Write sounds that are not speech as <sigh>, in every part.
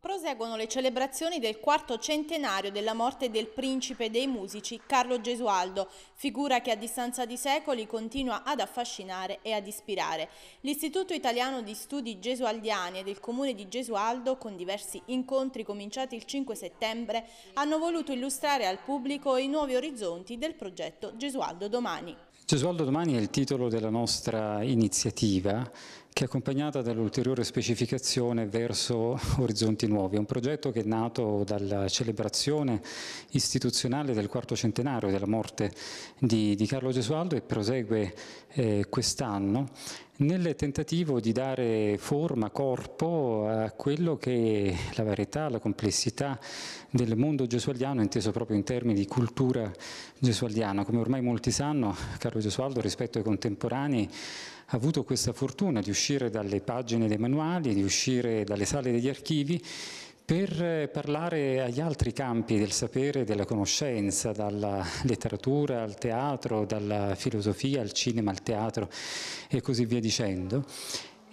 Proseguono le celebrazioni del quarto centenario della morte del principe dei musici Carlo Gesualdo, figura che a distanza di secoli continua ad affascinare e ad ispirare. L'Istituto Italiano di Studi Gesualdiani e del Comune di Gesualdo, con diversi incontri cominciati il 5 settembre, hanno voluto illustrare al pubblico i nuovi orizzonti del progetto Gesualdo Domani. Gesualdo Domani è il titolo della nostra iniziativa che è accompagnata dall'ulteriore specificazione verso <laughs> orizzonti nuovi. È un progetto che è nato dalla celebrazione istituzionale del quarto centenario della morte di, di Carlo Gesualdo e prosegue eh, quest'anno nel tentativo di dare forma, corpo a quello che la varietà, la complessità del mondo gesualdiano, inteso proprio in termini di cultura gesualdiana. Come ormai molti sanno, Carlo Gesualdo rispetto ai contemporanei ha avuto questa fortuna di uscire dalle pagine dei manuali, di uscire dalle sale degli archivi per parlare agli altri campi del sapere e della conoscenza, dalla letteratura al teatro, dalla filosofia al cinema al teatro e così via dicendo,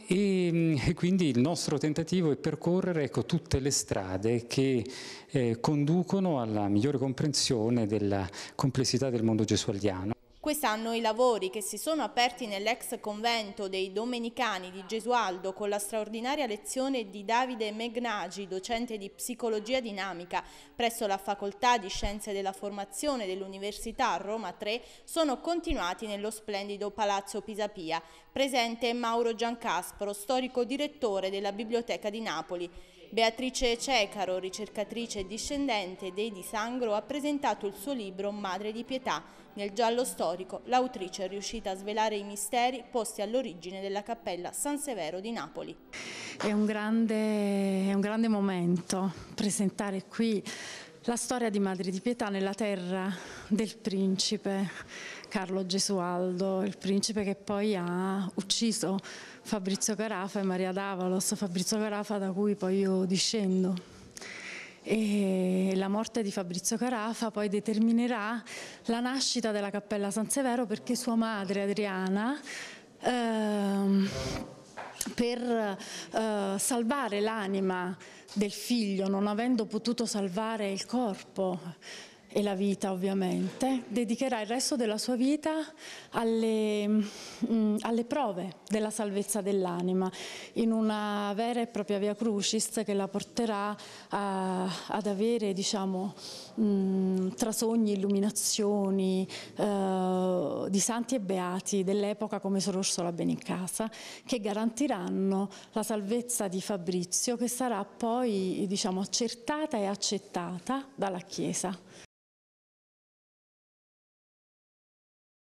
e, ehm, e, quindi il nostro tentativo è percorrere ecco, tutte le strade che eh, conducono alla migliore comprensione della complessità del mondo gesualdiano. Quest'anno i lavori che si sono aperti nell'ex convento dei Domenicani di Gesualdo con la straordinaria lezione di Davide Megnagi, docente di psicologia dinamica presso la Facoltà di Scienze della Formazione dell'Università Roma 3, sono continuati nello splendido Palazzo Pisapia. Presente Mauro Giancaspro, storico direttore della Biblioteca di Napoli. Beatrice Cecaro, ricercatrice discendente dei Di Sangro, ha presentato il suo libro Madre di Pietà. Nel giallo storico l'autrice è riuscita a svelare i misteri posti all'origine della cappella San Severo di Napoli. È un grande, è un grande momento presentare qui la storia di Madre di Pietà nella terra del principe Carlo Gesualdo, il principe che poi ha ucciso Fabrizio Carafa e Maria Davalos, Fabrizio Carafa da cui poi io discendo. E la morte di Fabrizio Carafa poi determinerà la nascita della Cappella San Severo perché sua madre Adriana ehm, per eh, salvare l'anima del figlio, non avendo potuto salvare il corpo e la vita ovviamente, dedicherà il resto della sua vita alle, mh, mm, alle prove della salvezza dell'anima, in una vera e propria via crucis che la porterà a, ad avere diciamo, mh, mm, trasogni, illuminazioni eh, di santi e beati dell'epoca come Sor Orsola Benincasa, che garantiranno la salvezza di Fabrizio che sarà poi diciamo, accertata e accettata dalla Chiesa.